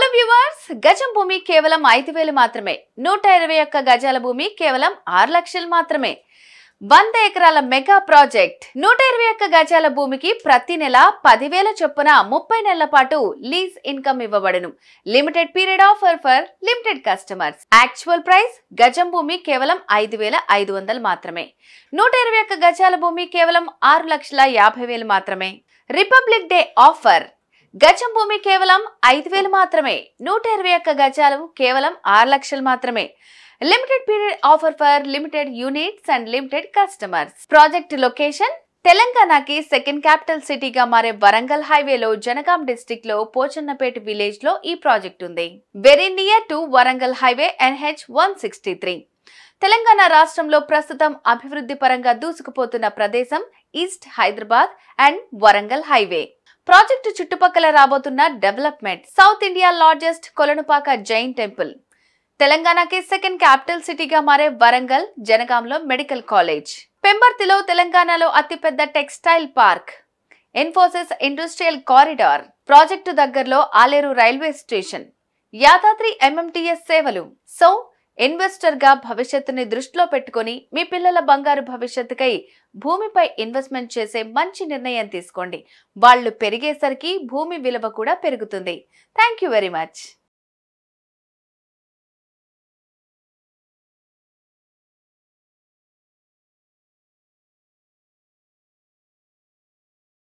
hello viewers గజం భూమి కేవలం ఐదు వేలు మాత్రమే నూట ఇరవై ఒక్క గజాల భూమి కేవలం ఆరు లక్షలు మాత్రమే వంద ఎకరాల మెగా ప్రాజెక్ట్ నూట ఇరవై ఒక్క గజాల భూమికి ప్రతి నెల పదివేల చొప్పున ముప్పై నెలల పాటు లీజ్ ఇన్కమ్ ఇవ్వబడును limited period offer for limited customers actual price గజం భూమి కేవలం ఐదు వేల ఐదు వందలు మాత్రమే నూట ఇరవై ఒక్క గజాల భూమి కేవలం ఆరు లక్షల యాభై వేలు మాత్రమే రిపబ్లిక్ డే ఆఫర్ గజం భూమి కేవలం ఐదు వేలు మాత్రమే నూట ఇరవై ఒక్క గజాలు కేవలం ఆరు లక్షలు మాత్రమే limited period offer for limited units and limited customers project location తెలంగాణకి సెకండ్ క్యాపిటల్ సిటీగా మారే వరంగల్ హైవేలో జనగాం డిస్టిక్ లో పోచన్నపేట విలేజ్ లో ఈ ప్రాజెక్ట్ ఉంది very near to Warangal highway NH one sixty three Telangana రాష్ట్రంలో ప్రస్తుతం అభివృద్ధి పరంగా దూసుకుపోతున్న ప్రదేశం east Hyderabad and Warangal highway project చుట్టుపక్కల రాబోతున్న development south India largest Kolanupaka Jain temple తెలంగాణకి సెకండ్ క్యాపిటల్ సిటీగా మారే వరంగల్ జనగాంలో మెడికల్ కాలేజ్ పెంబర్తిలో తెలంగాణలో అతిపెద్ద textile park Infosys industrial corridor project దగ్గరలో Aleru railway station Yadadri MMTS సేవలు సో ఇన్వెస్టర్గా భవిష్యత్తుని దృష్టిలో పెట్టుకుని మీ పిల్లల బంగారు భవిష్యత్తుకై భూమిపై ఇన్వెస్ట్మెంట్ చేసే మంచి నిర్ణయం తీసుకోండి వాళ్ళు పెరిగేసరికి భూమి విలువ కూడా పెరుగుతుంది థ్యాంక్ వెరీ మచ్